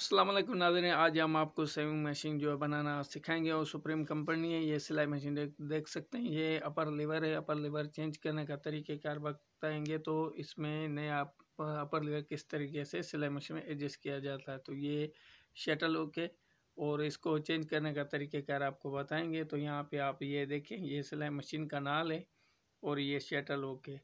असलम नाजन आज हम आपको सेविंग मशीन जो है बनाना सिखाएंगे और सुप्रीम कंपनी है ये सिलाई मशीन देख, देख सकते हैं ये अपर लीवर है अपर लीवर चेंज करने का तरीक़े क्या बताएंगे तो इसमें नया अपर लीवर किस तरीके से सिलाई मशीन में एडजस्ट किया जाता है तो ये शटल ओके और इसको चेंज करने का तरीक़ेकार आपको बताएंगे तो यहाँ पे आप ये देखें ये सिलाई मशीन का नाल है और ये शटल ओके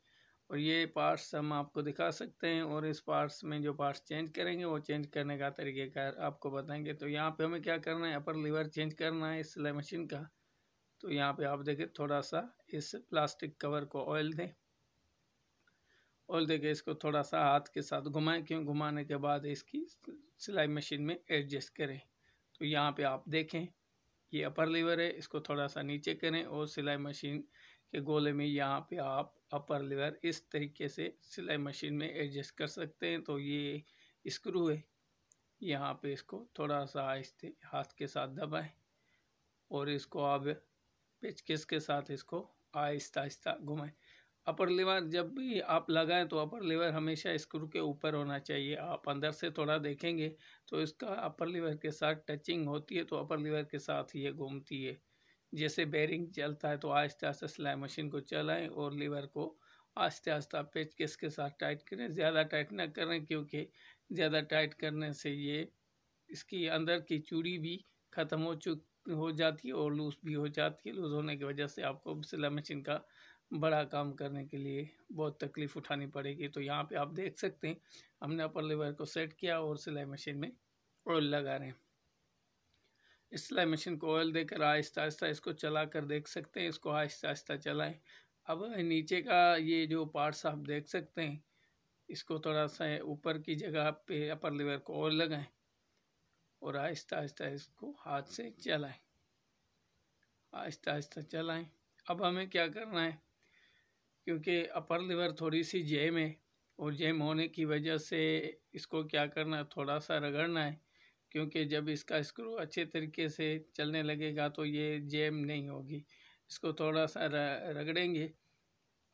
और ये पार्ट्स हम आपको दिखा सकते हैं और इस पार्ट्स में जो पार्ट्स चेंज करेंगे वो चेंज करने का तरीक़ेकार आपको बताएंगे तो यहाँ पे हमें क्या करना है अपर लीवर चेंज करना है इस सिलाई मशीन का तो यहाँ पे आप देखें थोड़ा सा इस प्लास्टिक कवर को ऑयल दें ऑयल देके इसको थोड़ा सा हाथ के साथ घुमाएँ क्यों घुमाने के बाद इसकी सिलाई मशीन में एडजस्ट करें तो यहाँ पर आप देखें ये अपर लीवर है इसको थोड़ा सा नीचे करें और सिलाई मशीन के गोले में यहाँ पे आप अपर लीवर इस तरीके से सिलाई मशीन में एडजस्ट कर सकते हैं तो ये स्क्रू है यहाँ पे इसको थोड़ा सा आहिस्ते हाथ के साथ दबाएं और इसको आप पेचकेस के साथ इसको आहिस्ता आहिस्ता घुमाएं अपर लीवर जब भी आप लगाएं तो अपर लीवर हमेशा स्क्रू के ऊपर होना चाहिए आप अंदर से थोड़ा देखेंगे तो इसका अपर लीवर के साथ टचिंग होती है तो अपर लीवर के साथ ये घूमती है जैसे बेरिंग चलता है तो आहिस्ते आस्ते सिलाई मशीन को चलाएं और लीवर को आस्ते आस्ते आप पेचकस के साथ टाइट करें ज़्यादा टाइट ना करें क्योंकि ज़्यादा टाइट करने से ये इसकी अंदर की चूड़ी भी ख़त्म हो चुक हो जाती है और लूज़ भी हो जाती है लूज़ होने की वजह से आपको सिलाई मशीन का बड़ा काम करने के लिए बहुत तकलीफ़ उठानी पड़ेगी तो यहाँ पे आप देख सकते हैं हमने अपर लीवर को सेट किया और सिलाई मशीन में ऑयल लगा रहे हैं इस सिलाई मशीन को ऑयल देकर आहिस्ता आहिस्ता इसको चला कर देख सकते हैं इसको आहिस्ता आहिस्ता चलाएं अब नीचे का ये जो पार्ट्स आप देख सकते हैं इसको थोड़ा सा ऊपर की जगह पे अपर लीवर को और लगाएं और आहिस्ता आहिस्ता इसको हाथ से चलाएं आहिस्ता आहिस्ता चलाएं अब हमें क्या करना है क्योंकि अपर लीवर थोड़ी सी जेम है और जेम होने की वजह से इसको क्या करना है थोड़ा सा रगड़ना है क्योंकि जब इसका स्क्रू अच्छे तरीके से चलने लगेगा तो ये जैम नहीं होगी इसको थोड़ा सा रगड़ेंगे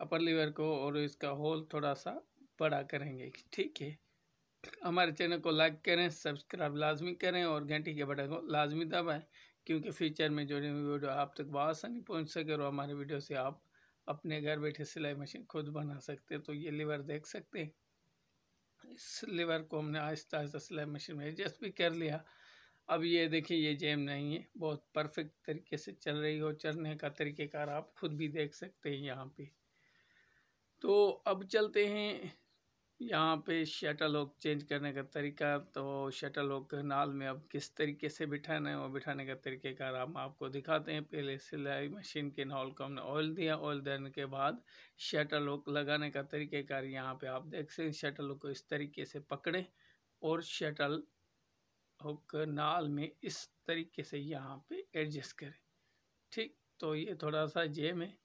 अपर लीवर को और इसका होल थोड़ा सा बड़ा करेंगे ठीक है हमारे चैनल को लाइक करें सब्सक्राइब लाजमी करें और घंटी के बटन को लाजमी दबाएँ क्योंकि फ्यूचर में जुड़ी हुई वीडियो आप तक आसानी पहुँच सके और हमारे वीडियो से आप अपने घर बैठे सिलाई मशीन खुद बना सकते हैं तो ये लीवर देख सकते हैं इस लीवर को हमने आहिस्ता आहिस्ता स्लैब मशीन में एडजस्ट भी कर लिया अब ये देखिए ये जैम नहीं है बहुत परफेक्ट तरीके से चल रही हो चलने का तरीक़ेकार आप खुद भी देख सकते हैं यहाँ पे तो अब चलते हैं यहाँ पे शटल लॉक चेंज करने का तरीका तो शटल लॉक नाल में अब किस तरीके से बिठाना है वो बिठाने का तरीकेकार हम आपको दिखाते हैं पहले सिलाई मशीन के नॉल को हमने ऑयल दिया ऑयल देने के बाद शटल लॉक लगाने का तरीकेकार यहाँ पे आप देख सकते हैं शटल लॉक को इस तरीके से पकड़ें और शटल हॉक नाल में इस तरीके से यहाँ पे एडजस्ट करें ठीक तो ये थोड़ा सा जेम है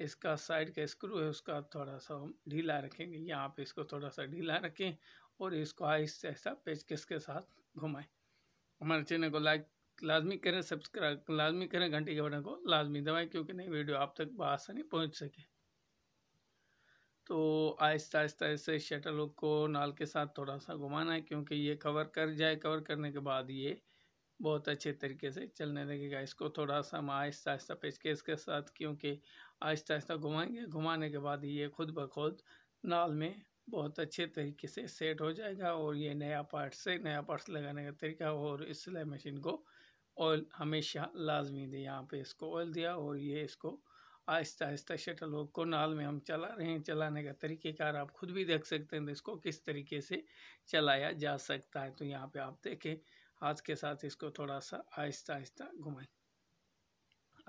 इसका साइड का स्क्रू है उसका थोड़ा सा हम ढीला रखेंगे यहाँ पे इसको थोड़ा सा ढीला रखें और इसको आहिस्ते आहिस्ता पेचकस के साथ घुमाएं हमारे चैनल को लाइक लाजमी करें सब्सक्राइब लाजमी करें घंटी के बटन को लाजमी दबाएं क्योंकि नई वीडियो आप तक बसानी पहुँच सके तो आहिस्ता आहिस्ता ऐसे शटल को नाल के साथ थोड़ा सा घुमाना है क्योंकि ये कवर कर जाए कवर करने के बाद ये बहुत अच्छे तरीके से चलने लगेगा इसको थोड़ा सा हम आहिस्ता आहिस्ता पेचकेस के साथ क्योंकि आहिस्ता आहिस्ता घुमाएंगे घुमाने के बाद ये खुद ब खुद नाल में बहुत अच्छे तरीके से सेट हो जाएगा और ये नया पार्ट से नया पार्ट्स लगाने का तरीका और इस सिलाई मशीन को ऑयल हमेशा लाजमी दे यहाँ पे इसको ऑयल दिया और ये इसको आहिस्ता आहिस्ता शटल हो को नाल में हम चला रहे हैं चलाने का तरीक़ेकार आप खुद भी देख सकते हैं तो इसको किस तरीके से चलाया जा सकता है तो यहाँ पे आप देखें हाथ के साथ इसको थोड़ा सा आहिस्ता आहिस्ता घुमाएं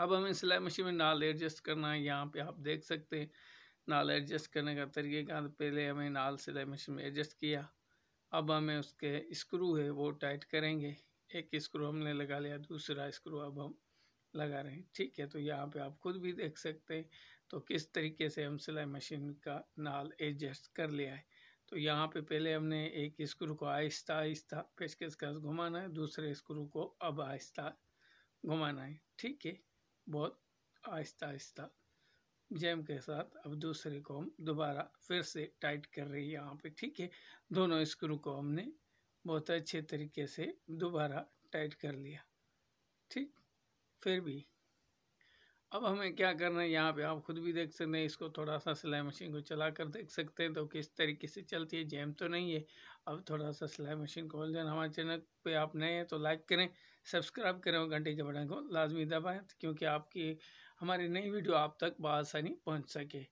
अब हमें सिलाई मशीन में नाल एडजस्ट करना है यहाँ पे आप देख सकते हैं नाल एडजस्ट करने का तरीका पहले हमें नाल सिलाई मशीन में एडजस्ट किया अब हमें उसके स्क्रू है वो टाइट करेंगे एक स्क्रू हमने लगा लिया दूसरा स्क्रू अब हम लगा रहे हैं ठीक है तो यहाँ पे आप खुद भी देख सकते हैं तो किस तरीके से हम सिलाई मशीन का नाल एडजस्ट कर लिया है तो यहाँ पे पहले हमने एक स्क्रू को आहिस्ता आहिस्ता पेशकश कर घुमाना है दूसरे स्क्रू को अब आहिस्ता घुमाना है ठीक है बहुत आहिस्ता आहिस्ता जैम के साथ अब दूसरे को हम दोबारा फिर से टाइट कर रहे हैं यहाँ पे ठीक है दोनों स्क्रू को हमने बहुत अच्छे तरीके से दोबारा टाइट कर लिया ठीक फिर भी अब हमें क्या करना है यहाँ पे आप खुद भी देख सकते हैं इसको थोड़ा सा सिलाई मशीन को चला कर देख सकते हैं तो किस तरीके से चलती है जैम तो नहीं है अब थोड़ा सा सिलाई मशीन खोल देना हमारे चैनल पे आप नए हैं तो लाइक करें सब्सक्राइब करें और घंटे के बटन को लाजमी दबाएँ क्योंकि आपकी हमारी नई वीडियो आप तक बसानी पहुँच सके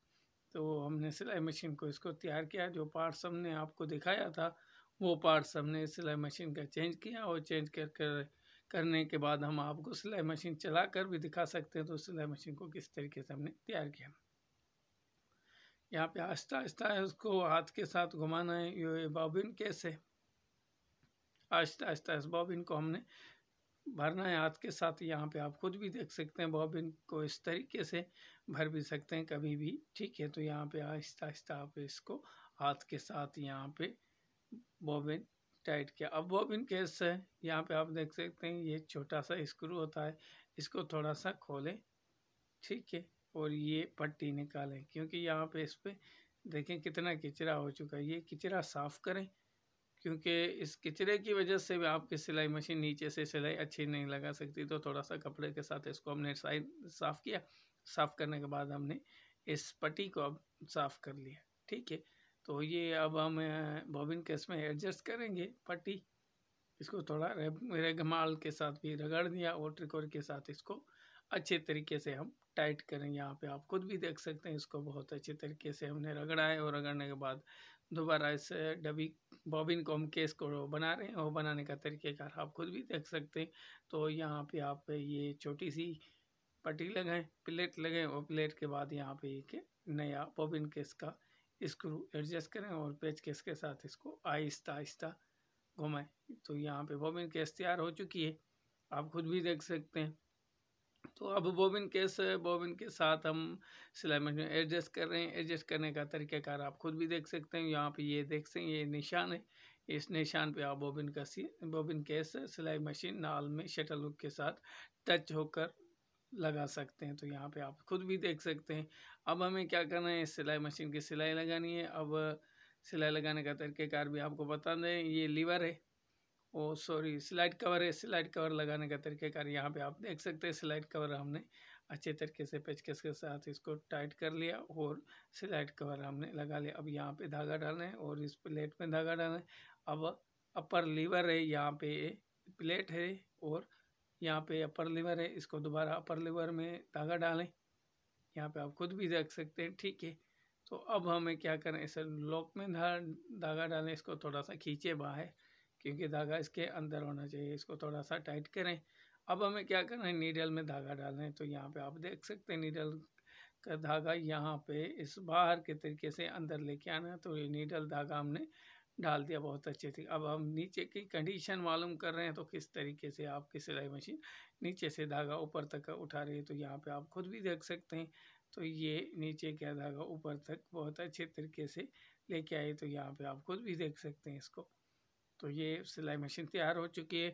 तो हमने सिलाई मशीन को इसको तैयार किया जो पार्ट्स हमने आपको दिखाया था वो पार्ट्स हमने सिलाई मशीन का चेंज किया और चेंज कर कर करने के बाद हम आपको सिलाई मशीन चला कर भी दिखा सकते हैं तो सिलाई मशीन को किस तरीके से हमने तैयार किया यहाँ पे आहिस्ता आहिस्ता है उसको हाथ के साथ घुमाना है ये बॉबिन कैसे आहिस्ता आहिस्ता इस बॉबिन को हमने भरना है हाथ के साथ यहाँ पे आप खुद भी देख सकते हैं बॉबिन को इस तरीके से भर भी सकते हैं कभी भी ठीक है तो यहाँ पे आहिस्ता आहिस्ता आप इसको हाथ के साथ यहाँ पे बॉबिन टाइट किया अब बॉबिन केस है यहाँ पे आप देख सकते हैं ये छोटा सा स्क्रू होता है इसको थोड़ा सा खोलें ठीक है और ये पट्टी निकालें क्योंकि यहाँ पे इस पर देखें कितना किचरा हो चुका है ये किचरा साफ़ करें क्योंकि इस किचरे की वजह से भी आपकी सिलाई मशीन नीचे से सिलाई अच्छी नहीं लगा सकती तो थोड़ा सा कपड़े के साथ इसको हमने साइड साफ़ किया साफ़ करने के बाद हमने इस पट्टी को अब साफ़ कर लिया ठीक है तो ये अब हम बॉबिन केस में एडजस्ट करेंगे पट्टी इसको थोड़ा रेगमाल के साथ भी रगड़ दिया और ट्रिकोर के साथ इसको अच्छे तरीके से हम टाइट करें यहाँ पे आप खुद भी देख सकते हैं इसको बहुत अच्छे तरीके से हमने रगड़ा है और रगड़ने के बाद दोबारा इस डबी बॉबिन को हम केस को बना रहे हैं और बनाने का तरीकेकार आप खुद भी देख सकते हैं तो यहाँ पे आप ये छोटी सी पट्टी लगाएं प्लेट लगाएं और प्लेट के बाद यहाँ पे एक नया बॉबिन केस का स्क्रू एडजस्ट करें और पेच केस के साथ इसको आहिस्ता आहिस्ता घुमाएं तो यहाँ पे बॉबिन केस तैयार हो चुकी है आप खुद भी देख सकते हैं तो अब बॉबिन केस बॉबिन के साथ हम सिलाई मशीन एडजस्ट कर रहे हैं एडजस्ट करने का तरीक़ाकार आप खुद भी देख सकते हैं यहाँ पे ये देख सकें ये निशान है इस निशान पे आप बॉबिन का सी बॉबिन केस सिलाई मशीन नाल में शटल लुक के साथ टच होकर लगा सकते हैं तो यहाँ पे आप खुद भी देख सकते हैं अब हमें क्या करना है सिलाई मशीन की सिलाई लगानी है अब सिलाई लगाने का तरीक़ेकार भी आपको बता दें ये लीवर है ओ सॉरी स्लाइड कवर है स्लाइड कवर लगाने का तरीक़ेकार यहाँ पे आप देख सकते हैं स्लाइड कवर हमने अच्छे तरीके से पेचकस के साथ इसको टाइट कर लिया और स्लाइड कवर हमने लगा लिया अब यहाँ पे धागा डालना है और इस प्लेट में धागा डालना है अब अपर लीवर है यहाँ पे प्लेट है और यहाँ पे अपर लीवर है इसको दोबारा अपर लीवर में धागा डालें यहाँ पे आप खुद भी देख सकते हैं ठीक है तो अब हमें क्या करें इसे लॉक में धागा डालें इसको थोड़ा सा खींचे बाहर क्योंकि धागा इसके अंदर होना चाहिए इसको थोड़ा सा टाइट करें अब हमें क्या करना है नीडल में धागा डालें तो यहाँ पे आप देख सकते हैं नीडल का धागा यहाँ पे इस बाहर के तरीके से अंदर लेके आना है तो ये नीडल धागा हमने डाल दिया बहुत अच्छे से अब हम नीचे की कंडीशन मालूम कर रहे हैं तो किस तरीके से आपकी सिलाई मशीन नीचे से धागा ऊपर तक उठा रही है तो यहाँ पे आप खुद भी देख सकते हैं तो ये नीचे का धागा ऊपर तक बहुत अच्छे तरीके से लेके आए तो यहाँ पे आप खुद भी देख सकते हैं इसको तो ये सिलाई मशीन तैयार हो चुकी है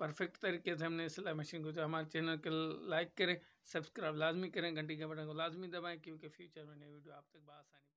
परफेक्ट तरीके से हमने सिलाई मशीन को जो हमारे चैनल को लाइक करें सब्सक्राइब लाजमी करें घंटी के बटन को लाजमी दबाएँ क्योंकि फ्यूचर में नई वीडियो आप तक बसानी